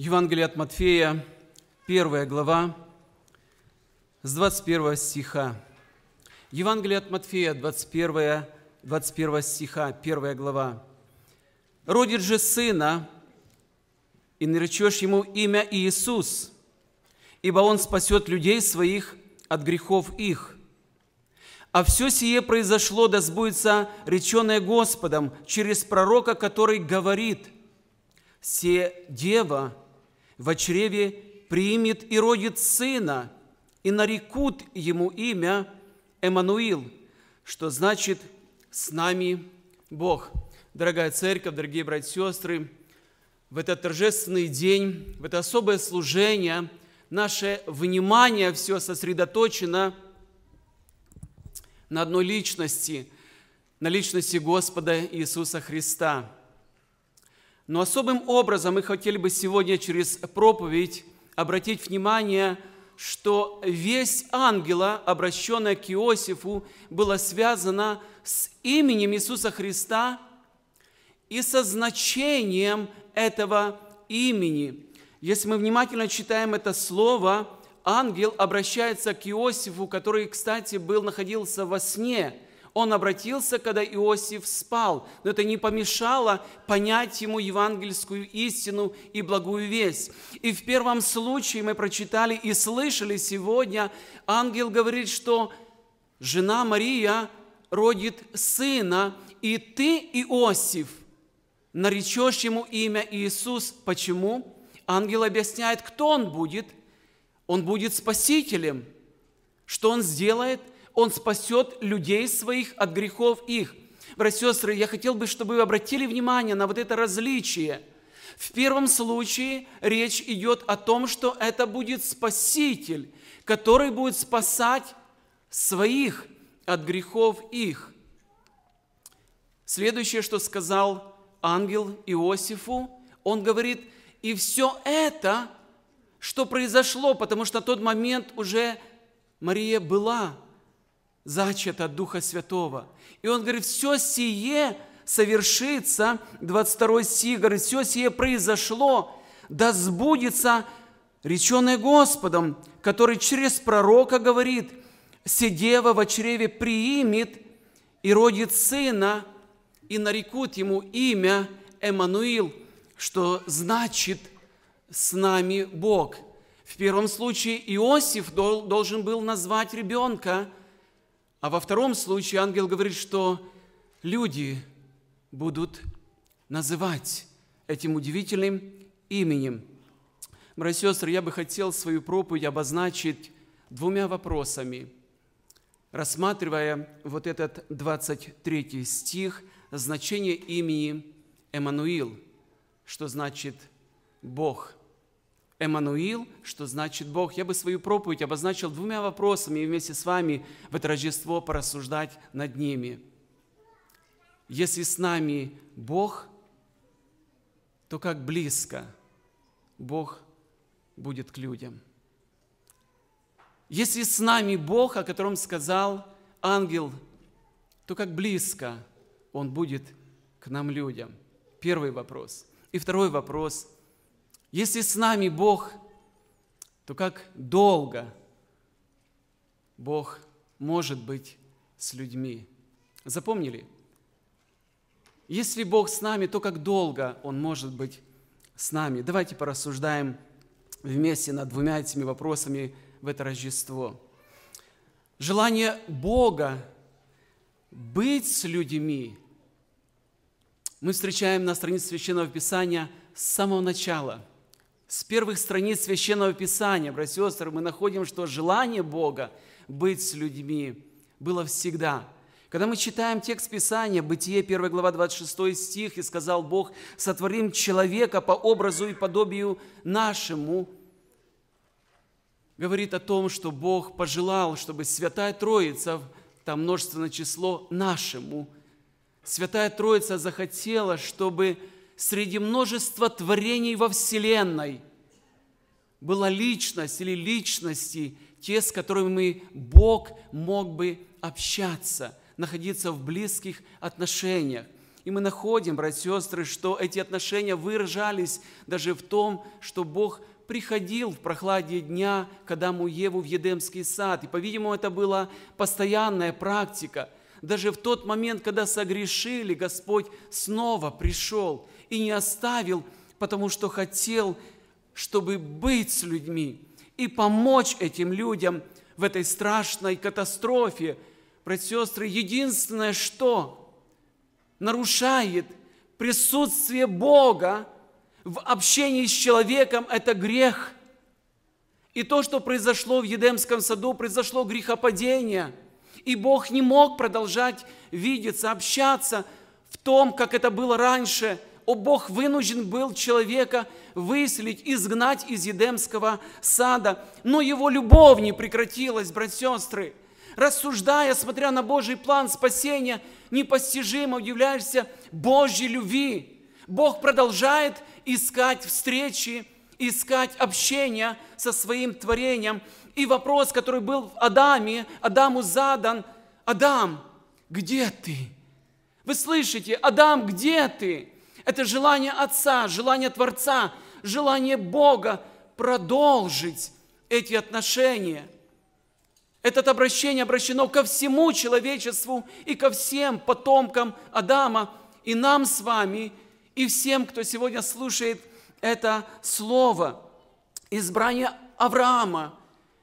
Евангелие от Матфея, первая глава, с 21 стиха. Евангелие от Матфея, 21, 21 стиха, первая глава. «Родит же сына, и наречешь ему имя Иисус, ибо он спасет людей своих от грехов их. А все сие произошло, да сбудется реченное Господом через пророка, который говорит, «Се дева во чреве примет и родит сына, и нарекут ему имя Эммануил, что значит «с нами Бог». Дорогая церковь, дорогие братья и сестры, в этот торжественный день, в это особое служение наше внимание все сосредоточено на одной личности, на личности Господа Иисуса Христа – но особым образом мы хотели бы сегодня через проповедь обратить внимание, что весь ангела, обращенная к Иосифу, была связана с именем Иисуса Христа и со значением этого имени. Если мы внимательно читаем это слово, ангел обращается к Иосифу, который, кстати, был, находился во сне – он обратился, когда Иосиф спал, но это не помешало понять ему евангельскую истину и благую весть. И в первом случае мы прочитали и слышали сегодня, ангел говорит, что жена Мария родит сына, и ты, Иосиф, наречешь ему имя Иисус. Почему? Ангел объясняет, кто он будет. Он будет спасителем. Что он сделает – он спасет людей своих от грехов их. Братья и сестры, я хотел бы, чтобы вы обратили внимание на вот это различие. В первом случае речь идет о том, что это будет Спаситель, который будет спасать своих от грехов их. Следующее, что сказал ангел Иосифу, он говорит, и все это, что произошло, потому что на тот момент уже Мария была зачат от Духа Святого. И он говорит, все сие совершится, 22 стих, говорит, все сие произошло, да сбудется реченое Господом, который через пророка говорит, сидева в чреве приимет и родит сына, и нарекут ему имя Эммануил, что значит «с нами Бог». В первом случае Иосиф должен был назвать ребенка – а во втором случае ангел говорит, что люди будут называть этим удивительным именем. Братья и сестры, я бы хотел свою проповедь обозначить двумя вопросами. Рассматривая вот этот 23 стих, значение имени Эммануил, что значит «Бог Эммануил, что значит Бог. Я бы свою проповедь обозначил двумя вопросами и вместе с вами в это Рождество порассуждать над ними. Если с нами Бог, то как близко Бог будет к людям. Если с нами Бог, о котором сказал ангел, то как близко Он будет к нам людям. Первый вопрос. И второй вопрос – если с нами Бог, то как долго Бог может быть с людьми? Запомнили? Если Бог с нами, то как долго Он может быть с нами? Давайте порассуждаем вместе над двумя этими вопросами в это Рождество. Желание Бога быть с людьми мы встречаем на странице Священного Писания с самого начала – с первых страниц Священного Писания, братья и сестры, мы находим, что желание Бога быть с людьми было всегда. Когда мы читаем текст Писания, Бытие, 1 глава, 26 стих, «И сказал Бог, сотворим человека по образу и подобию нашему», говорит о том, что Бог пожелал, чтобы Святая Троица, там множественное число, нашему, Святая Троица захотела, чтобы среди множества творений во Вселенной была личность или личности, те, с которыми Бог мог бы общаться, находиться в близких отношениях. И мы находим, братья и сестры, что эти отношения выражались даже в том, что Бог приходил в прохладе дня к Адаму и Еву в Едемский сад. И, по-видимому, это была постоянная практика. Даже в тот момент, когда согрешили, Господь снова пришел и не оставил, потому что хотел, чтобы быть с людьми и помочь этим людям в этой страшной катастрофе. Братья и сестры, единственное, что нарушает присутствие Бога в общении с человеком, это грех. И то, что произошло в Едемском саду, произошло грехопадение. И Бог не мог продолжать видеться, общаться в том, как это было раньше. О, Бог вынужден был человека выселить, изгнать из Едемского сада. Но его любовь не прекратилась, братья и сестры. Рассуждая, смотря на Божий план спасения, непостижимо удивляешься Божьей любви. Бог продолжает искать встречи, искать общения со своим творением. И вопрос, который был в Адаме, Адаму задан, «Адам, где ты?» Вы слышите, «Адам, где ты?» Это желание Отца, желание Творца, желание Бога продолжить эти отношения. Это обращение обращено ко всему человечеству и ко всем потомкам Адама, и нам с вами, и всем, кто сегодня слушает это слово. Избрание Авраама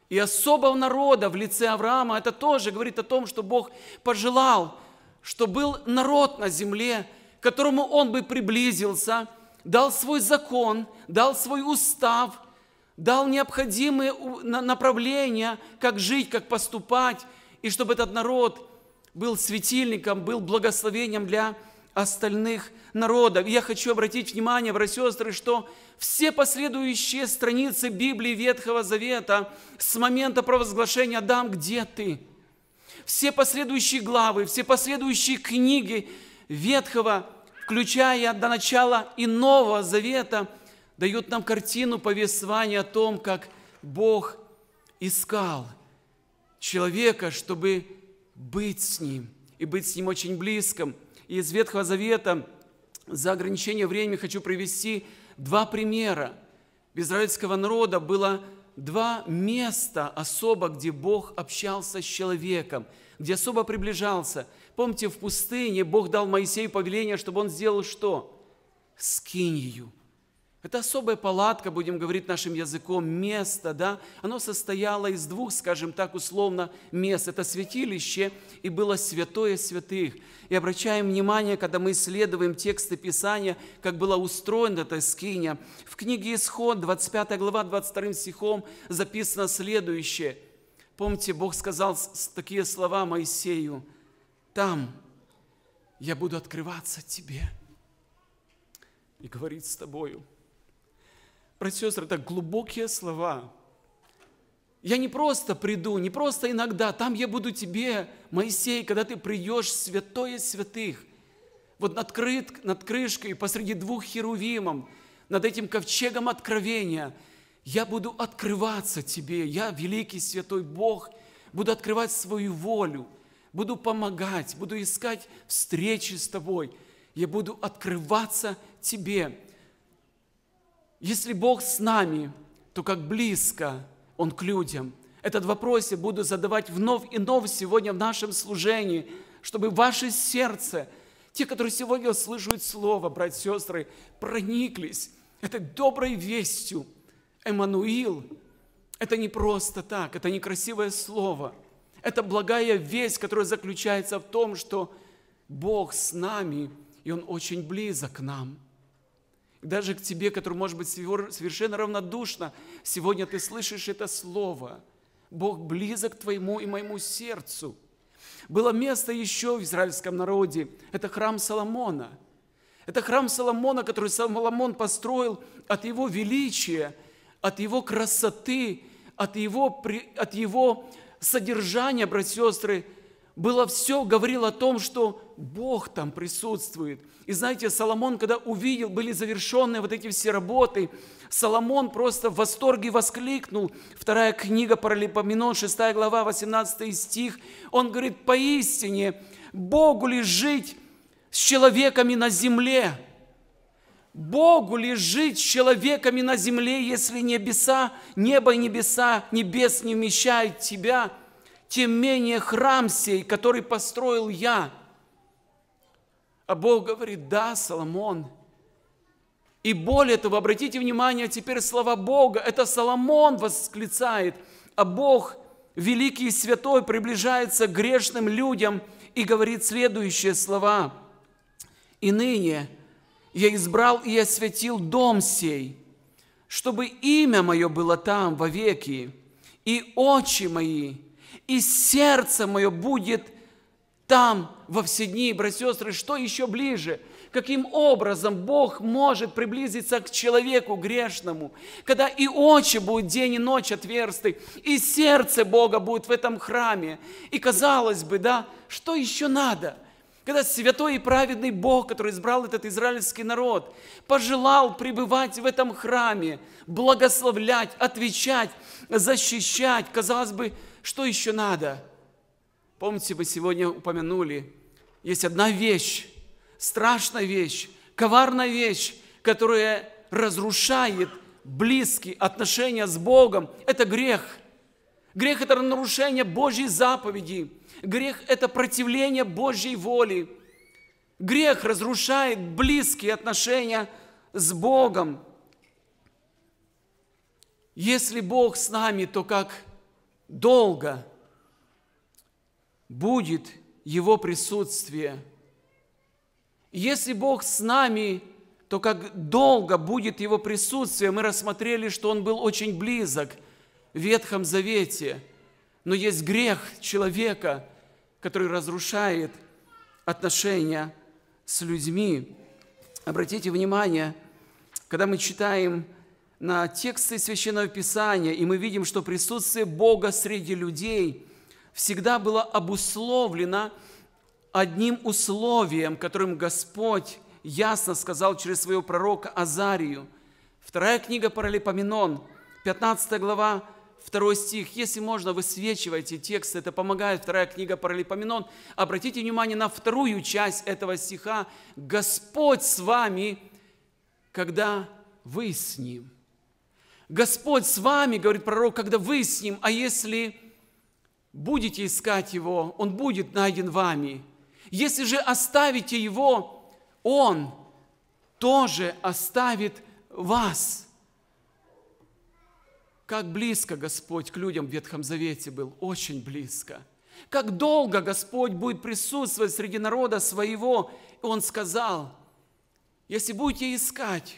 и особого народа в лице Авраама, это тоже говорит о том, что Бог пожелал, что был народ на земле, которому он бы приблизился, дал свой закон, дал свой устав, дал необходимые направления, как жить, как поступать, и чтобы этот народ был светильником, был благословением для остальных народов. я хочу обратить внимание, братья и сестры, что все последующие страницы Библии Ветхого Завета с момента провозглашения «Адам, где ты?» Все последующие главы, все последующие книги – Ветхого, включая до начала и Нового Завета, дают нам картину повествования о том, как Бог искал человека, чтобы быть с Ним и быть с Ним очень близким. И из Ветхого Завета за ограничение времени хочу привести два примера. В израильского народа было два места особо, где Бог общался с человеком, где особо приближался – Помните, в пустыне Бог дал Моисею повеление, чтобы он сделал что? Скинью. Это особая палатка, будем говорить нашим языком, место, да? Оно состояло из двух, скажем так, условно, мест. Это святилище и было святое святых. И обращаем внимание, когда мы исследуем тексты Писания, как была устроена эта скиня. В книге Исход, 25 глава, 22 стихом записано следующее. Помните, Бог сказал такие слова Моисею. Там я буду открываться тебе и говорить с тобою. Братья и сестры, это глубокие слова. Я не просто приду, не просто иногда, там я буду тебе, Моисей, когда ты приешь святое святых, вот над, крыт, над крышкой, посреди двух херувимом, над этим ковчегом откровения, я буду открываться тебе, я, великий святой Бог, буду открывать свою волю, буду помогать, буду искать встречи с тобой, я буду открываться тебе. Если Бог с нами, то как близко Он к людям. Этот вопрос я буду задавать вновь и вновь сегодня в нашем служении, чтобы ваше сердце, те, которые сегодня слышат Слово, братья и сестры, прониклись этой доброй вестью. Эммануил – это не просто так, это не красивое слово – это благая весть, которая заключается в том, что Бог с нами, и Он очень близок к нам. даже к тебе, который может быть совершенно равнодушно, сегодня ты слышишь это слово. Бог близок к твоему и моему сердцу. Было место еще в израильском народе. Это храм Соломона. Это храм Соломона, который Соломон построил от его величия, от его красоты, от его, от его содержание, братья и сестры, было все, говорил о том, что Бог там присутствует. И знаете, Соломон, когда увидел, были завершены вот эти все работы, Соломон просто в восторге воскликнул. Вторая книга Паралипоменон, 6 глава, 18 стих. Он говорит, поистине, Богу ли жить с человеками на земле? Богу ли жить с человеками на земле, если небеса, небо и небеса, небес не вмещают тебя, тем менее храм сей, который построил я. А Бог говорит, да, Соломон. И более того, обратите внимание, теперь слова Бога, это Соломон восклицает, а Бог, великий и святой, приближается к грешным людям и говорит следующие слова. «И ныне, я избрал и осветил дом сей, чтобы имя мое было там во веки, и очи мои, и сердце мое будет там во все дни, братья и сестры, что еще ближе – каким образом Бог может приблизиться к человеку грешному, когда и очи будут день и ночь отверсты, и сердце Бога будет в этом храме. И казалось бы, да, что еще надо – когда святой и праведный Бог, который избрал этот израильский народ, пожелал пребывать в этом храме, благословлять, отвечать, защищать. Казалось бы, что еще надо? Помните, мы сегодня упомянули, есть одна вещь, страшная вещь, коварная вещь, которая разрушает близкие отношения с Богом. Это грех – Грех – это нарушение Божьей заповеди. Грех – это противление Божьей воли. Грех разрушает близкие отношения с Богом. Если Бог с нами, то как долго будет Его присутствие? Если Бог с нами, то как долго будет Его присутствие? Мы рассмотрели, что Он был очень близок – Ветхом Завете. Но есть грех человека, который разрушает отношения с людьми. Обратите внимание, когда мы читаем на тексты Священного Писания, и мы видим, что присутствие Бога среди людей всегда было обусловлено одним условием, которым Господь ясно сказал через своего пророка Азарию. Вторая книга Паралипоменон, 15 глава, второй стих. Если можно, высвечивайте текст, это помогает. Вторая книга Паралипоменон. Обратите внимание на вторую часть этого стиха. Господь с вами, когда вы с Ним. Господь с вами, говорит пророк, когда вы с Ним, а если будете искать Его, Он будет найден вами. Если же оставите Его, Он тоже оставит вас. Как близко Господь к людям в Ветхом Завете был, очень близко. Как долго Господь будет присутствовать среди народа своего. И Он сказал, если будете искать,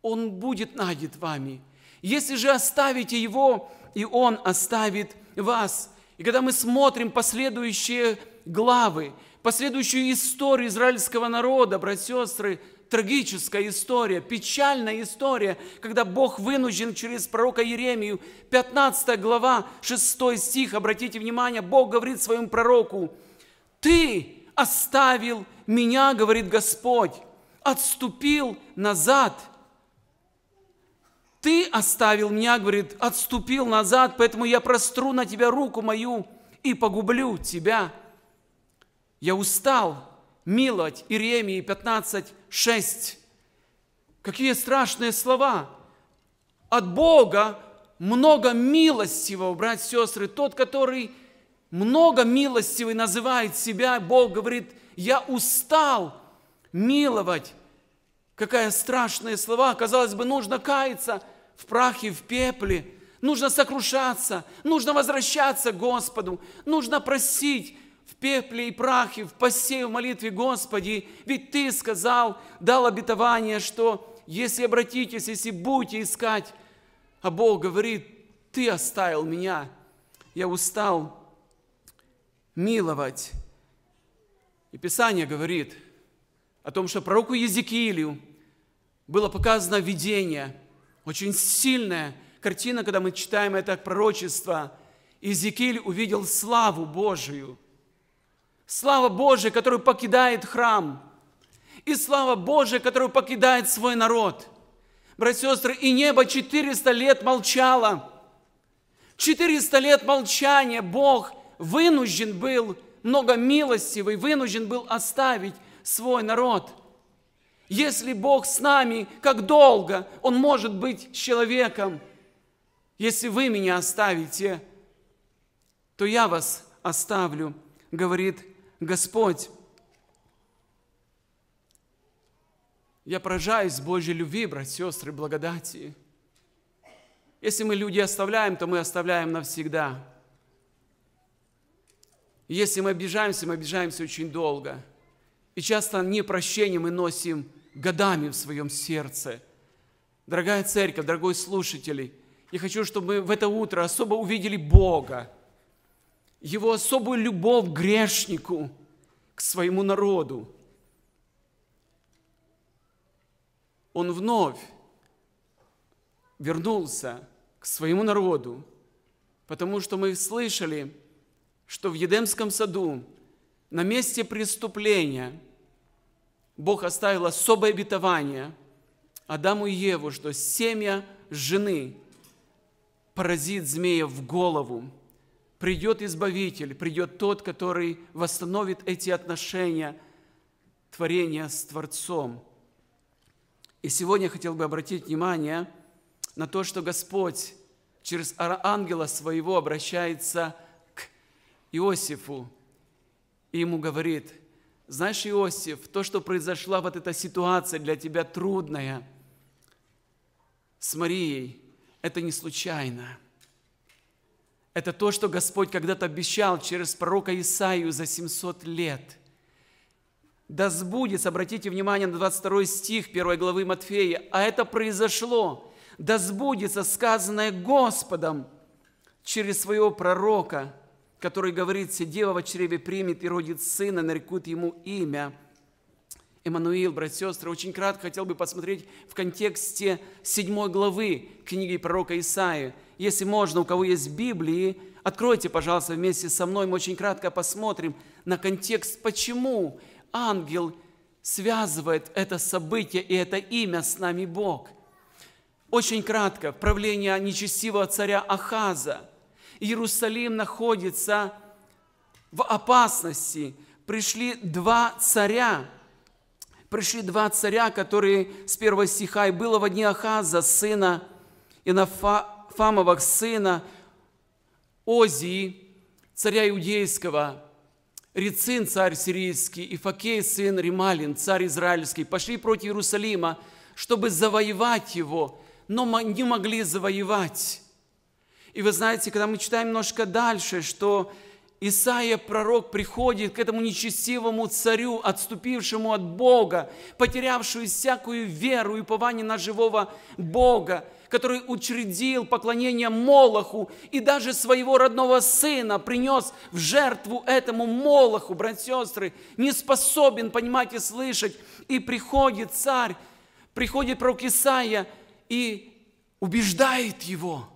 Он будет найдет вами. Если же оставите Его, и Он оставит вас. И когда мы смотрим последующие главы, последующую историю израильского народа, братья и сестры, трагическая история, печальная история, когда Бог вынужден через пророка Еремию, 15 глава, 6 стих, обратите внимание, Бог говорит своему пророку, «Ты оставил меня, говорит Господь, отступил назад». Ты оставил меня, говорит, отступил назад, поэтому я простру на тебя руку мою и погублю тебя. Я устал миловать Иеремии 15, 6. Какие страшные слова. От Бога много милостивого, братья и сестры. Тот, который много милостивый называет себя, Бог говорит, я устал миловать. Какая страшные слова. Казалось бы, нужно каяться в прахе, в пепле. Нужно сокрушаться, нужно возвращаться к Господу, нужно просить, в пепле и прахе, в посте в молитве Господи, ведь Ты сказал, дал обетование, что если обратитесь, если будете искать, а Бог говорит, Ты оставил меня, я устал миловать. И Писание говорит о том, что пророку Езекиилю было показано видение, очень сильная картина, когда мы читаем это пророчество. Иезекииль увидел славу Божию – Слава Божия, которую покидает храм. И слава Божия, которую покидает свой народ. Братья и сестры, и небо 400 лет молчало. 400 лет молчания Бог вынужден был, много милостивый, вынужден был оставить свой народ. Если Бог с нами, как долго Он может быть с человеком? Если вы меня оставите, то я вас оставлю, говорит Господь. Я поражаюсь Божьей любви, братья, сестры, благодати. Если мы люди оставляем, то мы оставляем навсегда. Если мы обижаемся, мы обижаемся очень долго. И часто непрощение мы носим годами в своем сердце. Дорогая церковь, дорогой слушатели, я хочу, чтобы мы в это утро особо увидели Бога – его особую любовь к грешнику, к своему народу. Он вновь вернулся к своему народу, потому что мы слышали, что в Едемском саду на месте преступления Бог оставил особое обетование Адаму и Еву, что семя жены поразит змея в голову – придет Избавитель, придет тот, который восстановит эти отношения творения с Творцом. И сегодня я хотел бы обратить внимание на то, что Господь через ангела своего обращается к Иосифу и ему говорит, знаешь, Иосиф, то, что произошла вот эта ситуация для тебя трудная с Марией, это не случайно – это то, что Господь когда-то обещал через пророка Исаию за 700 лет. Да сбудется, обратите внимание на 22 стих 1 главы Матфея, а это произошло. Да сбудется сказанное Господом через своего пророка, который говорит, «Сидева в чреве примет и родит сына, нарекут ему имя – Эммануил, братья, и сестры, очень кратко хотел бы посмотреть в контексте седьмой главы книги пророка Исаи. Если можно, у кого есть Библии, откройте, пожалуйста, вместе со мной, мы очень кратко посмотрим на контекст, почему ангел связывает это событие и это имя с нами Бог. Очень кратко, правление нечестивого царя Ахаза. Иерусалим находится в опасности. Пришли два царя, пришли два царя, которые с первого стиха и было в дни Ахаза, сына Инафамовых, сына Озии, царя иудейского, Рецин, царь сирийский, и Факей, сын Рималин, царь израильский, пошли против Иерусалима, чтобы завоевать его, но не могли завоевать. И вы знаете, когда мы читаем немножко дальше, что Исаия, пророк, приходит к этому нечестивому царю, отступившему от Бога, потерявшую всякую веру и упование на живого Бога, который учредил поклонение Молоху и даже своего родного сына принес в жертву этому Молоху, брат сестры, не способен понимать и слышать. И приходит царь, приходит пророк Исаия и убеждает его,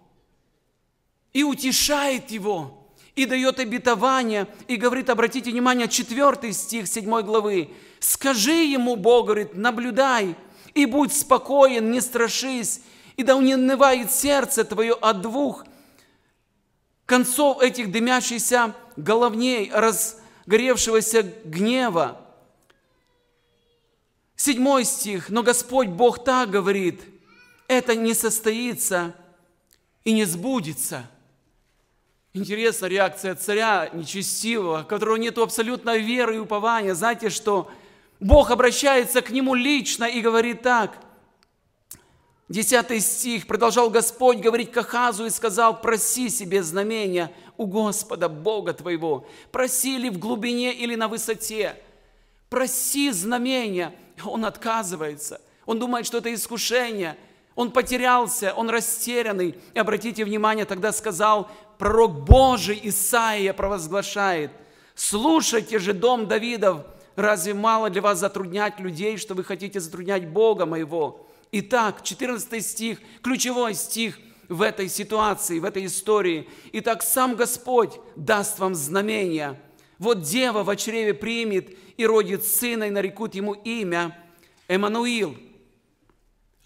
и утешает его – и дает обетование, и говорит, обратите внимание, 4 стих 7 главы, «Скажи ему, Бог, говорит, наблюдай, и будь спокоен, не страшись, и да унывает сердце твое от двух концов этих дымящихся головней, разгоревшегося гнева». Седьмой стих, «Но Господь Бог так говорит, это не состоится и не сбудется». Интересна реакция царя нечестивого, у которого нет абсолютно веры и упования. Знаете, что Бог обращается к нему лично и говорит так. Десятый стих. «Продолжал Господь говорить Кахазу и сказал, проси себе знамения у Господа, Бога твоего. Проси ли в глубине или на высоте. Проси знамения». Он отказывается. Он думает, что это искушение – он потерялся, он растерянный. И обратите внимание, тогда сказал пророк Божий Исаия провозглашает, «Слушайте же, дом Давидов, разве мало для вас затруднять людей, что вы хотите затруднять Бога моего?» Итак, 14 стих, ключевой стих в этой ситуации, в этой истории. «Итак, сам Господь даст вам знамения. Вот дева в чреве примет и родит сына, и нарекут ему имя Эммануил».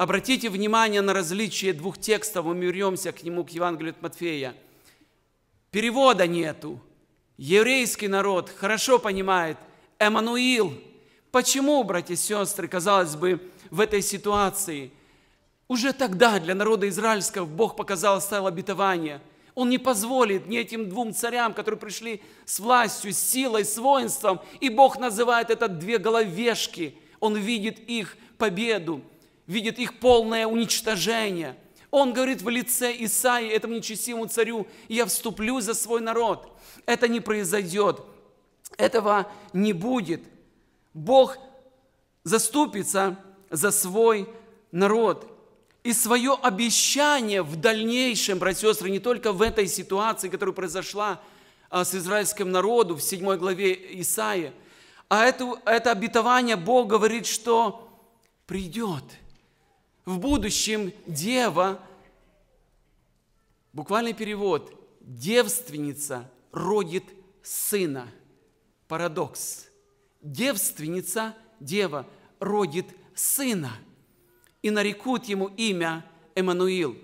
Обратите внимание на различие двух текстов, мы вернемся к нему, к Евангелию от Матфея. Перевода нету. Еврейский народ хорошо понимает Эммануил. Почему, братья и сестры, казалось бы, в этой ситуации уже тогда для народа израильского Бог показал, оставил обетование. Он не позволит ни этим двум царям, которые пришли с властью, с силой, с воинством, и Бог называет это две головешки. Он видит их победу видит их полное уничтожение. Он говорит в лице Исаи, этому нечестивому царю, я вступлю за свой народ. Это не произойдет, этого не будет. Бог заступится за свой народ. И свое обещание в дальнейшем, братья и сестры, не только в этой ситуации, которая произошла а, с израильским народом в 7 главе Исаии, а это, это обетование Бог говорит, что придет – в будущем дева, буквальный перевод, девственница родит сына. Парадокс. Девственница, дева, родит сына. И нарекут ему имя Эммануил.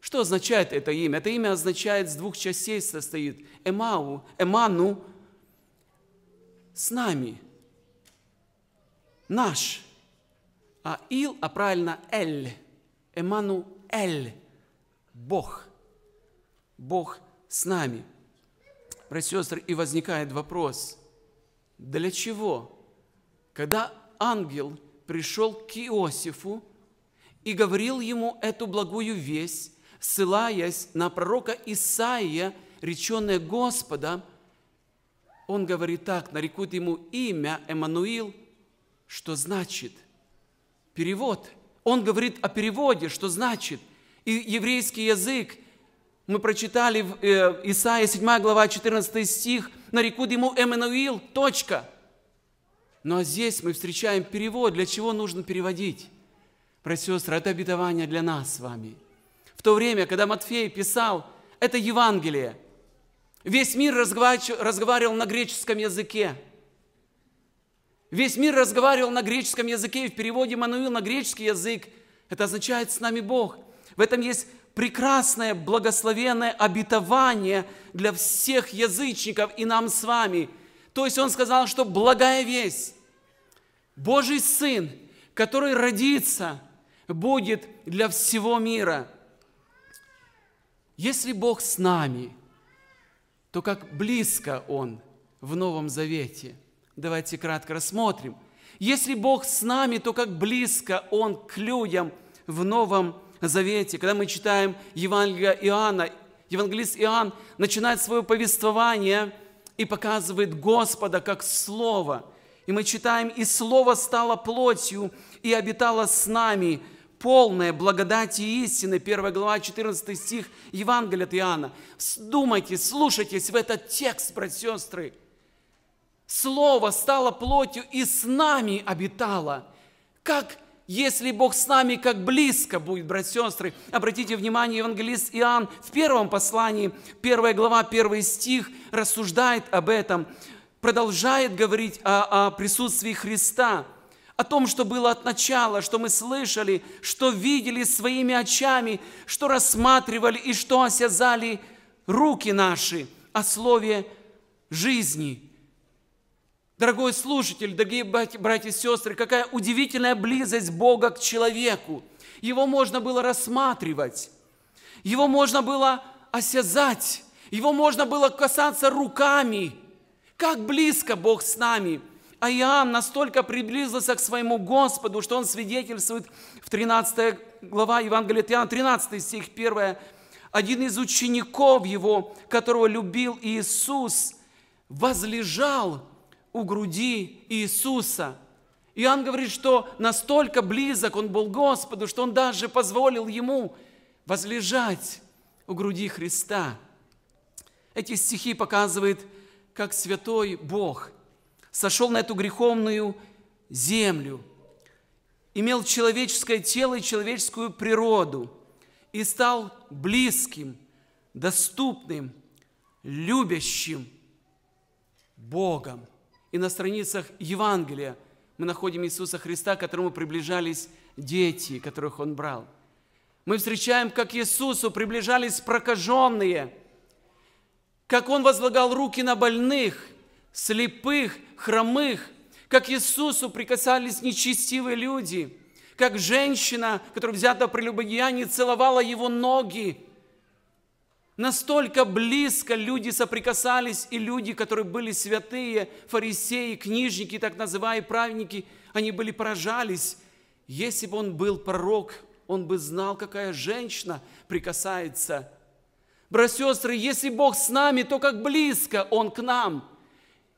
Что означает это имя? Это имя означает, с двух частей состоит. Эмау, Эману, с нами, наш – а Ил, а правильно Эль, Эмануэль, Бог, Бог с нами. Братья и сестры, и возникает вопрос, для чего? Когда ангел пришел к Иосифу и говорил ему эту благую весть, ссылаясь на пророка Исаия, реченное Господа, он говорит так, нарекут ему имя Эммануил, что значит перевод. Он говорит о переводе, что значит. И еврейский язык, мы прочитали в э, Исаии 7 глава 14 стих, нарекут ему Эммануил, точка. ну, а здесь мы встречаем перевод, для чего нужно переводить. Братья сестры, это обетование для нас с вами. В то время, когда Матфей писал это Евангелие, весь мир разговаривал на греческом языке – Весь мир разговаривал на греческом языке, и в переводе Мануил на греческий язык это означает «с нами Бог». В этом есть прекрасное, благословенное обетование для всех язычников и нам с вами. То есть он сказал, что благая весть, Божий Сын, который родится, будет для всего мира. Если Бог с нами, то как близко Он в Новом Завете – Давайте кратко рассмотрим. Если Бог с нами, то как близко Он к людям в Новом Завете. Когда мы читаем Евангелие Иоанна, евангелист Иоанн начинает свое повествование и показывает Господа как Слово. И мы читаем, «И Слово стало плотью и обитало с нами, полное благодати и истины». 1 глава, 14 стих Евангелия от Иоанна. Вдумайтесь, слушайтесь в этот текст, братья сестры – Слово стало плотью и с нами обитало. Как если Бог с нами, как близко будет, братья и сестры. Обратите внимание, евангелист Иоанн в первом послании, первая глава, первый стих, рассуждает об этом, продолжает говорить о, о присутствии Христа, о том, что было от начала, что мы слышали, что видели своими очами, что рассматривали и что осязали руки наши о слове жизни, Дорогой слушатель, дорогие братья и сестры, какая удивительная близость Бога к человеку. Его можно было рассматривать, его можно было осязать, его можно было касаться руками. Как близко Бог с нами – а Иоанн настолько приблизился к своему Господу, что он свидетельствует в 13 глава Евангелия от Иоанна, 13 стих 1. Один из учеников его, которого любил Иисус, возлежал у груди Иисуса. Иоанн говорит, что настолько близок он был Господу, что он даже позволил ему возлежать у груди Христа. Эти стихи показывают, как святой Бог сошел на эту греховную землю, имел человеческое тело и человеческую природу и стал близким, доступным, любящим Богом и на страницах Евангелия мы находим Иисуса Христа, к которому приближались дети, которых Он брал. Мы встречаем, как Иисусу приближались прокаженные, как Он возлагал руки на больных, слепых, хромых, как Иисусу прикасались нечестивые люди, как женщина, которая взята прелюбодеяние, целовала Его ноги – Настолько близко люди соприкасались, и люди, которые были святые, фарисеи, книжники, так называемые праведники, они были поражались. Если бы он был пророк, он бы знал, какая женщина прикасается. Братья сестры, если Бог с нами, то как близко Он к нам.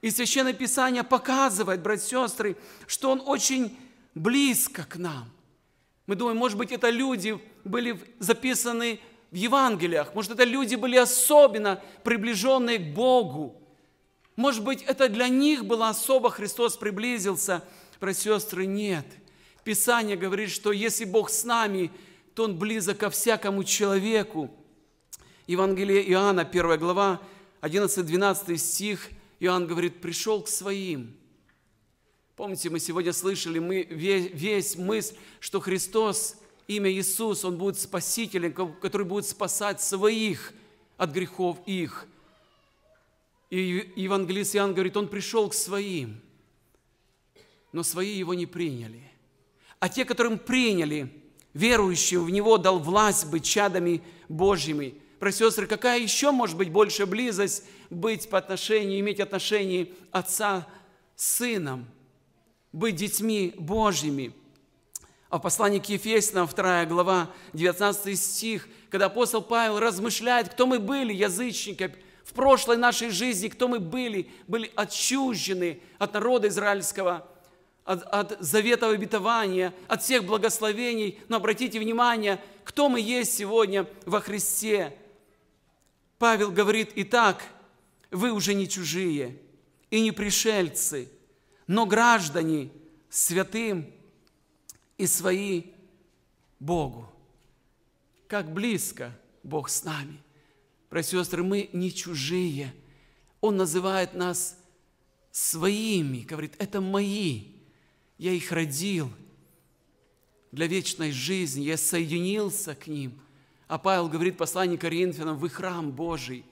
И Священное Писание показывает, братья сестры, что Он очень близко к нам. Мы думаем, может быть, это люди были записаны в Евангелиях. Может, это люди были особенно приближенные к Богу. Может быть, это для них было особо Христос приблизился. Про сестры нет. Писание говорит, что если Бог с нами, то Он близок ко всякому человеку. Евангелие Иоанна, 1 глава, 11-12 стих, Иоанн говорит, «Пришел к своим». Помните, мы сегодня слышали мы весь, весь мысль, что Христос – имя Иисус, Он будет спасителем, который будет спасать своих от грехов их. И евангелист Иоанн говорит, Он пришел к своим, но свои Его не приняли. А те, которым приняли, верующим в Него дал власть быть чадами Божьими. Братья сестры, какая еще может быть больше близость быть по отношению, иметь отношение Отца с Сыном, быть детьми Божьими – а в послании к Ефесянам, 2 глава, 19 стих, когда апостол Павел размышляет, кто мы были, язычники, в прошлой нашей жизни, кто мы были, были отчуждены от народа израильского, от, от завета обетования, от всех благословений. Но обратите внимание, кто мы есть сегодня во Христе. Павел говорит, итак, вы уже не чужие и не пришельцы, но граждане святым и свои Богу. Как близко Бог с нами. Братья и сестры, мы не чужие. Он называет нас своими, говорит, это мои, я их родил для вечной жизни, я соединился к ним. А Павел говорит послание Коринфянам, вы храм Божий,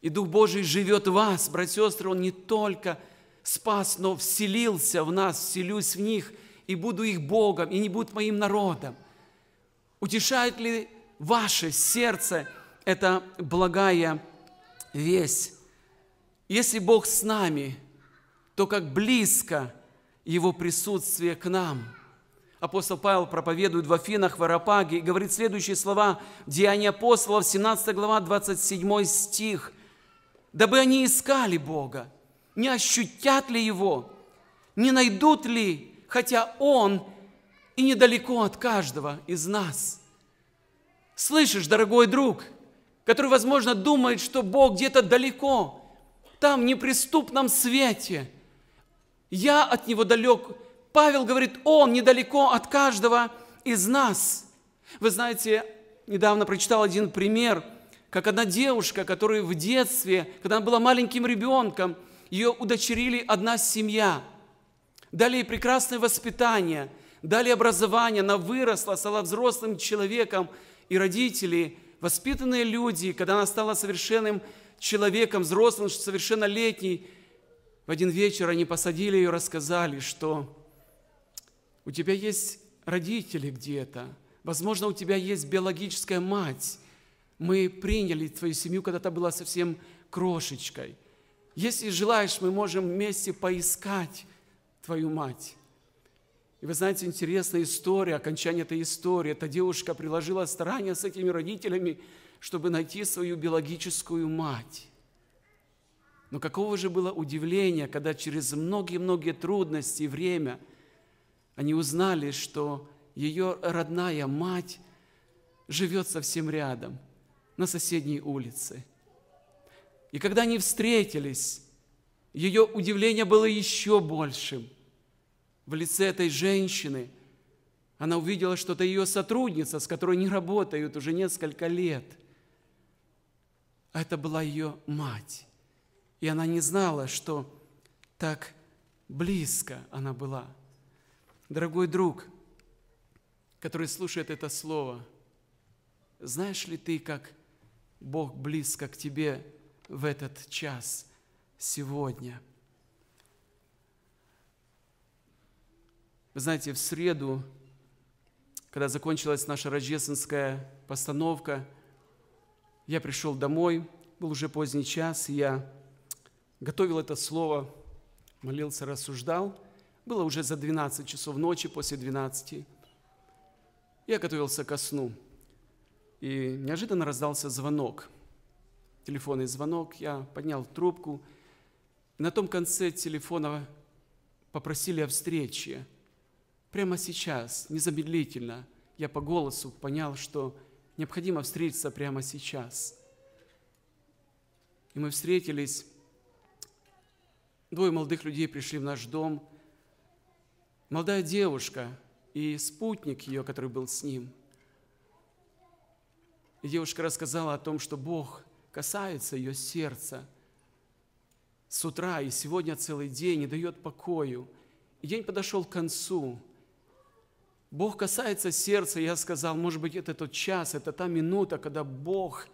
и Дух Божий живет в вас, братья и сестры, Он не только спас, но вселился в нас, вселюсь в них – и буду их Богом, и не будут моим народом. Утешает ли ваше сердце эта благая весть? Если Бог с нами, то как близко Его присутствие к нам. Апостол Павел проповедует в Афинах, в Арапаге и говорит следующие слова. Деяния апостолов, 17 глава, 27 стих. «Дабы они искали Бога, не ощутят ли Его, не найдут ли хотя Он и недалеко от каждого из нас. Слышишь, дорогой друг, который, возможно, думает, что Бог где-то далеко, там, в неприступном свете. Я от Него далек. Павел говорит, Он недалеко от каждого из нас. Вы знаете, недавно прочитал один пример, как одна девушка, которая в детстве, когда она была маленьким ребенком, ее удочерили одна семья – дали ей прекрасное воспитание, дали образование, она выросла, стала взрослым человеком, и родители, воспитанные люди, когда она стала совершенным человеком, взрослым, совершеннолетней, в один вечер они посадили ее, и рассказали, что у тебя есть родители где-то, возможно, у тебя есть биологическая мать, мы приняли твою семью, когда ты была совсем крошечкой. Если желаешь, мы можем вместе поискать твою мать. И вы знаете, интересная история, окончание этой истории. Эта девушка приложила старания с этими родителями, чтобы найти свою биологическую мать. Но какого же было удивления, когда через многие-многие трудности и время они узнали, что ее родная мать живет совсем рядом, на соседней улице. И когда они встретились, ее удивление было еще большим в лице этой женщины. Она увидела, что это ее сотрудница, с которой не работают уже несколько лет. Это была ее мать. И она не знала, что так близко она была. Дорогой друг, который слушает это слово, знаешь ли ты, как Бог близко к тебе в этот час сегодня – Вы знаете, в среду, когда закончилась наша рождественская постановка, я пришел домой, был уже поздний час, и я готовил это слово, молился, рассуждал. Было уже за 12 часов ночи, после 12. Я готовился ко сну. И неожиданно раздался звонок. Телефонный звонок. Я поднял трубку. На том конце телефона попросили о встрече прямо сейчас, незамедлительно, я по голосу понял, что необходимо встретиться прямо сейчас. И мы встретились, двое молодых людей пришли в наш дом, молодая девушка и спутник ее, который был с ним. И девушка рассказала о том, что Бог касается ее сердца с утра и сегодня целый день и дает покою. И день подошел к концу – Бог касается сердца, я сказал, может быть, это тот час, это та минута, когда Бог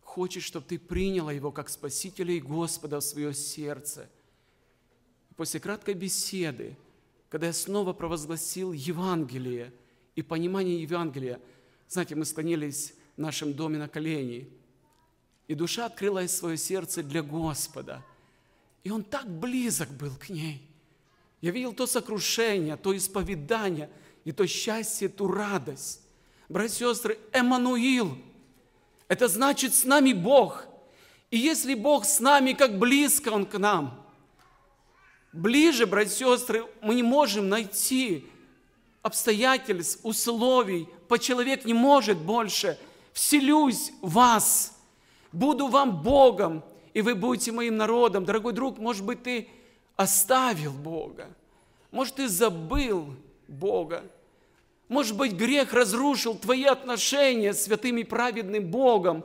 хочет, чтобы ты приняла Его как Спасителя и Господа в свое сердце. После краткой беседы, когда я снова провозгласил Евангелие и понимание Евангелия, знаете, мы склонились в нашем доме на колени, и душа открыла свое сердце для Господа. И Он так близок был к ней. Я видел то сокрушение, то исповедание – и то счастье, ту радость. Братья и сестры, Эммануил, это значит с нами Бог. И если Бог с нами, как близко Он к нам, ближе, братья и сестры, мы не можем найти обстоятельств, условий, по человек не может больше. Вселюсь в вас, буду вам Богом, и вы будете моим народом. Дорогой друг, может быть, ты оставил Бога, может, ты забыл, Бога. Может быть, грех разрушил твои отношения с святым и праведным Богом,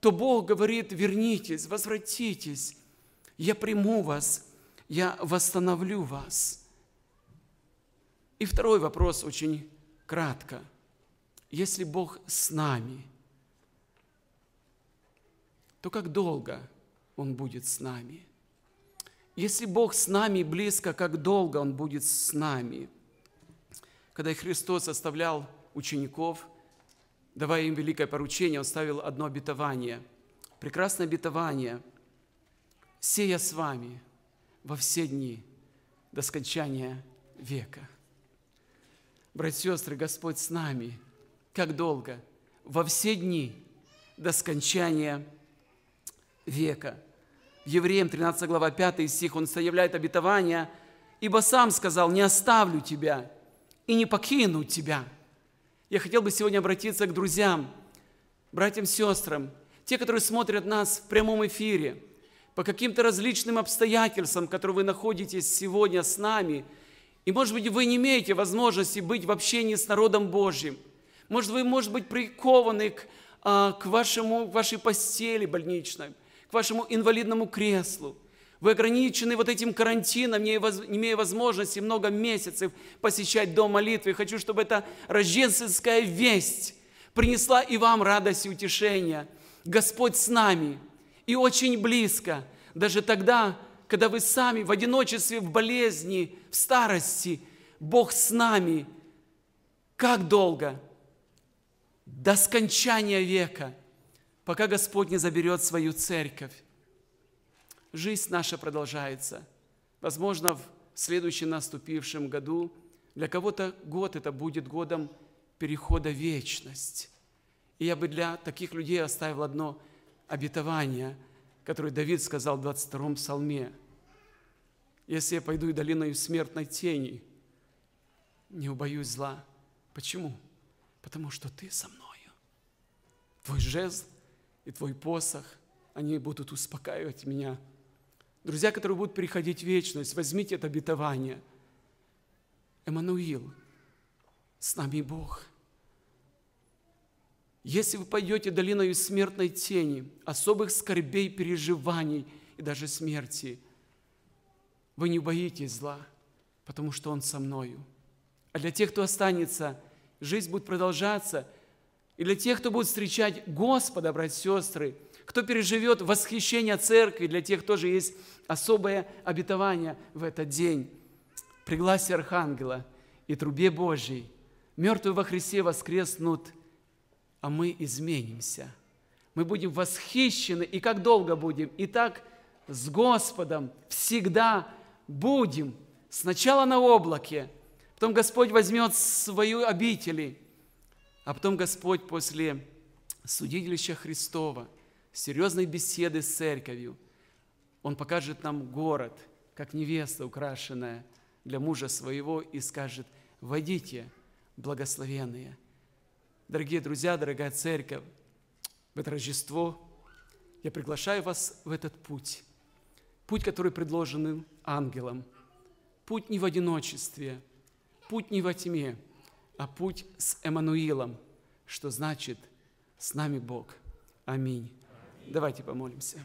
то Бог говорит, вернитесь, возвратитесь, я приму вас, я восстановлю вас. И второй вопрос очень кратко. Если Бог с нами, то как долго Он будет с нами? Если Бог с нами близко, как долго Он будет с нами – когда Христос оставлял учеников, давая им великое поручение, Он ставил одно обетование, прекрасное обетование. «Се я с вами во все дни до скончания века». Братья и сестры, Господь с нами. Как долго? Во все дни до скончания века. В Евреям 13 глава 5 стих он заявляет обетование, «Ибо сам сказал, не оставлю тебя, и не покинут тебя. Я хотел бы сегодня обратиться к друзьям, братьям, сестрам, те, которые смотрят нас в прямом эфире, по каким-то различным обстоятельствам, которые вы находитесь сегодня с нами, и, может быть, вы не имеете возможности быть в общении с народом Божьим. Может, вы, может быть, прикованы к, а, к, вашему, вашей постели больничной, к вашему инвалидному креслу – вы ограничены вот этим карантином, не имея возможности много месяцев посещать дом молитвы. Хочу, чтобы эта рождественская весть принесла и вам радость и утешение. Господь с нами и очень близко, даже тогда, когда вы сами в одиночестве, в болезни, в старости, Бог с нами. Как долго? До скончания века, пока Господь не заберет свою церковь жизнь наша продолжается. Возможно, в следующем наступившем году для кого-то год это будет годом перехода в вечность. И я бы для таких людей оставил одно обетование, которое Давид сказал в 22-м псалме. «Если я пойду и долиной смертной тени, не убоюсь зла». Почему? Потому что ты со мною. Твой жезл и твой посох, они будут успокаивать меня – друзья, которые будут переходить в вечность, возьмите это обетование. Эммануил, с нами Бог. Если вы пойдете долиною смертной тени, особых скорбей, переживаний и даже смерти, вы не боитесь зла, потому что Он со мною. А для тех, кто останется, жизнь будет продолжаться. И для тех, кто будет встречать Господа, братья и сестры – кто переживет восхищение церкви, для тех тоже есть особое обетование в этот день. Пригласи Архангела и трубе Божьей мертвые во Христе воскреснут, а мы изменимся. Мы будем восхищены, и как долго будем, и так с Господом всегда будем. Сначала на облаке, потом Господь возьмет свою обители, а потом Господь после судилища Христова – серьезной беседы с церковью. Он покажет нам город, как невеста украшенная для мужа своего, и скажет, «Водите, благословенные». Дорогие друзья, дорогая церковь, в это Рождество я приглашаю вас в этот путь. Путь, который предложен ангелом. Путь не в одиночестве, путь не во тьме, а путь с Эммануилом, что значит «С нами Бог». Аминь. Давайте помолимся.